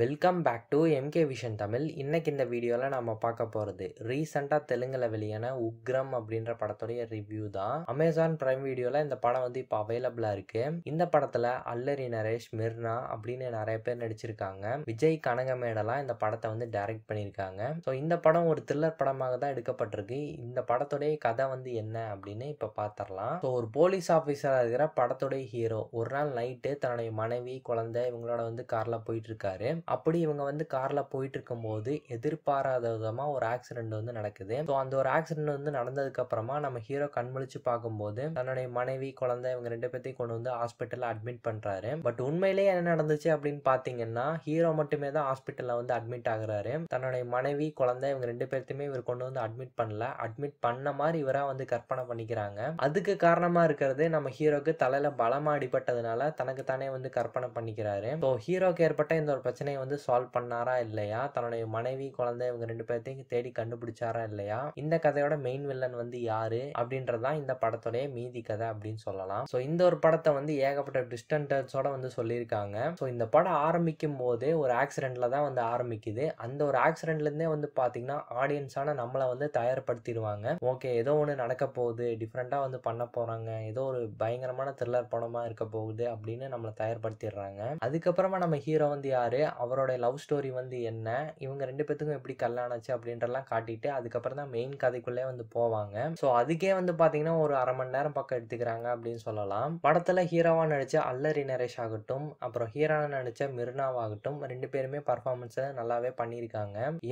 welcome back to MK vision Tamil இன்றைக்கி இந்த வீடியோவில் நம்ம பார்க்க போகிறது ரீசெண்டாக தெலுங்கில் வெளியான உக்ரம் அப்படின்ற படத்துடைய ரிவ்யூ தான் அமேசான் ப்ரைம் வீடியோவில் இந்த படம் வந்து இப்போ அவைலபிளாக இருக்குது இந்த படத்தில் அல்லரி நரேஷ் மிர்னா அப்படின்னு நிறைய பேர் நடிச்சிருக்காங்க விஜய் கனகமேடெல்லாம் இந்த படத்தை வந்து டைரக்ட் பண்ணியிருக்காங்க ஸோ இந்த படம் ஒரு த்ரில்லர் படமாக தான் எடுக்கப்பட்டிருக்கு இந்த படத்துடைய கதை வந்து என்ன அப்படின்னு இப்போ பார்த்துடலாம் ஸோ ஒரு போலீஸ் ஆஃபீஸராக இருக்கிற படத்துடைய ஹீரோ ஒரு நாள் நைட்டு தன்னுடைய மனைவி குழந்தை இவங்களோட வந்து காரில் போயிட்டுருக்காரு அப்படி இவங்க வந்து காரில் போயிட்டு இருக்கும்போது எதிர்பாராத விதமாக ஒரு ஆக்சிடென்ட் வந்து நடக்குது ஸோ அந்த ஒரு ஆக்சிடென்ட் வந்து நடந்ததுக்கப்புறமா நம்ம ஹீரோ கண்முழிச்சு பார்க்கும்போது தன்னுடைய மனைவி குழந்தை இவங்க ரெண்டு பேர்த்தையும் கொண்டு வந்து ஹாஸ்பிட்டலில் அட்மிட் பண்ணுறாரு பட் உண்மையிலேயே என்ன நடந்துச்சு அப்படின்னு பார்த்தீங்கன்னா ஹீரோ மட்டுமே தான் ஹாஸ்பிட்டலில் வந்து அட்மிட் ஆகுறாரு தன்னுடைய மனைவி குழந்தை இவங்க ரெண்டு பேர்த்தையுமே இவர் கொண்டு வந்து அட்மிட் பண்ணல அட்மிட் பண்ண மாதிரி இவராக வந்து கற்பனை பண்ணிக்கிறாங்க அதுக்கு காரணமாக இருக்கிறது நம்ம ஹீரோக்கு தலையில் பலமாக அடிபட்டதுனால தனக்கு தானே வந்து கற்பனை பண்ணிக்கிறாரு ஸோ ஹீரோக்கு ஏற்பட்ட இந்த ஒரு பிரச்சனை பிரச்சனையை வந்து சால்வ் பண்ணாரா இல்லையா தன்னுடைய மனைவி குழந்தை இவங்க ரெண்டு பேர்த்தையும் தேடி கண்டுபிடிச்சாரா இல்லையா இந்த கதையோட மெயின் வில்லன் வந்து யாரு அப்படின்றதான் இந்த படத்துடைய மீதி கதை அப்படின்னு சொல்லலாம் ஸோ இந்த ஒரு படத்தை வந்து ஏகப்பட்ட டிஸ்டன்டர்ஸோட வந்து சொல்லியிருக்காங்க ஸோ இந்த படம் ஆரம்பிக்கும் போதே ஒரு ஆக்சிடென்ட்ல தான் வந்து ஆரம்பிக்குது அந்த ஒரு ஆக்சிடென்ட்லேருந்தே வந்து பார்த்தீங்கன்னா ஆடியன்ஸான நம்மளை வந்து தயார்படுத்திடுவாங்க ஓகே ஏதோ ஒன்று நடக்க போகுது டிஃப்ரெண்ட்டாக வந்து பண்ண போகிறாங்க ஏதோ ஒரு பயங்கரமான த்ரில்லர் படமாக இருக்க போகுது அப்படின்னு நம்மளை தயார்படுத்திடுறாங்க அதுக்கப்புறமா நம்ம ஹீரோ வந்து யாரு அவரோட லவ் ஸ்டோரி வந்து என்ன இவங்க ரெண்டு பேத்துக்கும் எப்படி கல்யாணாச்சு அப்படின்றலாம் காட்டிட்டு அதுக்கப்புறம் தான் மெயின் கதைக்குள்ளே வந்து போவாங்க ஸோ அதுக்கே வந்து பார்த்தீங்கன்னா ஒரு அரை மணி நேரம் பக்கம் எடுத்துக்கிறாங்க அப்படின்னு சொல்லலாம் படத்தில் ஹீரோவாக நடித்த அல்லரி நரேஷ் ஆகட்டும் அப்புறம் ஹீரோனாக நடித்த மிருனாவாகட்டும் ரெண்டு பேருமே பர்ஃபார்மன்ஸை நல்லாவே பண்ணியிருக்காங்க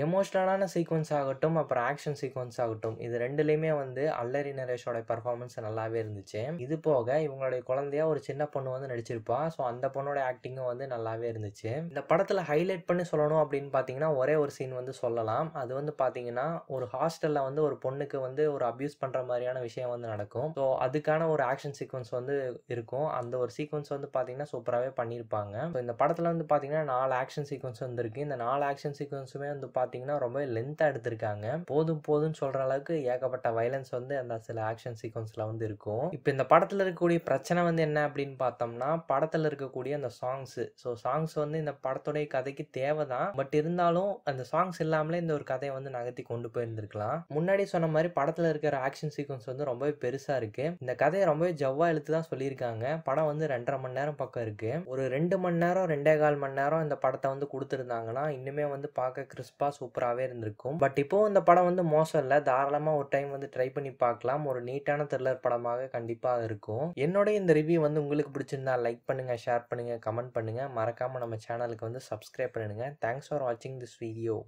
எமோஷ்னலான சீக்வன்ஸ் ஆகட்டும் அப்புறம் ஆக்ஷன் சீக்வன்ஸ் ஆகட்டும் இது ரெண்டுலேயுமே வந்து அல்லரி நரேஷோட பர்ஃபார்மன்ஸ் நல்லாவே இருந்துச்சு இது போக இவங்களுடைய குழந்தையா ஒரு சின்ன பொண்ணு வந்து நடிச்சிருப்பா ஸோ அந்த பொண்ணோட ஆக்டிங்கும் வந்து நல்லாவே இருந்துச்சு இந்த படத்தில் படத்தில் ஹைலைட் பண்ணி சொல்லணும் அப்படின்னு பார்த்தீங்கன்னா ஒரே ஒரு சீன் வந்து சொல்லலாம் அது வந்து பார்த்தீங்கன்னா ஒரு ஹாஸ்டலில் வந்து ஒரு பொண்ணுக்கு வந்து ஒரு அப்யூஸ் பண்ணுற மாதிரியான விஷயம் வந்து நடக்கும் ஸோ அதுக்கான ஒரு ஆக்ஷன் சீக்வன்ஸ் வந்து இருக்கும் அந்த ஒரு சீக்வன்ஸ் வந்து பார்த்தீங்கன்னா சூப்பராகவே பண்ணியிருப்பாங்க ஸோ இந்த படத்தில் வந்து பார்த்தீங்கன்னா நாலு ஆக்ஷன் சீக்வன்ஸ் வந்துருக்கு இந்த நாலு ஆக்ஷன் சீக்வன்ஸுமே வந்து பார்த்தீங்கன்னா ரொம்ப லென்த்தாக எடுத்திருக்காங்க போதும் போதும்னு சொல்கிற அளவுக்கு ஏகப்பட்ட வைலன்ஸ் வந்து அந்த சில ஆக்ஷன் சீக்வன்ஸில் வந்து இருக்கும் இப்போ இந்த படத்தில் இருக்கக்கூடிய பிரச்சனை வந்து என்ன அப்படின்னு பார்த்தோம்னா படத்தில் இருக்கக்கூடிய அந்த சாங்ஸு ஸோ சாங்ஸ் வந்து இந்த படத்துடைய மாதிரி கதைக்கு தேவை தான் பட் இருந்தாலும் அந்த சாங்ஸ் இல்லாமலே இந்த ஒரு கதையை வந்து நகர்த்தி கொண்டு போயிருந்திருக்கலாம் முன்னாடி சொன்ன மாதிரி படத்தில் இருக்கிற ஆக்ஷன் சீக்வன்ஸ் வந்து ரொம்பவே பெருசாக இருக்குது இந்த கதையை ரொம்பவே ஜவ்வா எழுத்து தான் சொல்லியிருக்காங்க படம் வந்து ரெண்டரை மணி நேரம் பக்கம் இருக்குது ஒரு ரெண்டு மணி நேரம் ரெண்டே கால் மணி நேரம் இந்த படத்தை வந்து கொடுத்துருந்தாங்கன்னா இன்னுமே வந்து பார்க்க கிறிஸ்பா சூப்பராகவே இருந்திருக்கும் பட் இப்போது இந்த படம் வந்து மோசம் இல்லை தாராளமாக ஒரு டைம் வந்து ட்ரை பண்ணி பார்க்கலாம் ஒரு நீட்டான த்ரில்லர் படமாக கண்டிப்பாக இருக்கும் என்னோட இந்த ரிவ்யூ வந்து உங்களுக்கு பிடிச்சிருந்தா லைக் பண்ணுங்கள் ஷேர் பண்ணுங்க கமெண்ட் பண்ணுங்கள் மறக்காமல் நம்ம சேனலுக்கு வந்து சப் சப்ஸ்கிரைப் பண்ணிடுங்க தேங்க்ஸ் ஃபார் வாட்சிங் திஸ் வீடியோ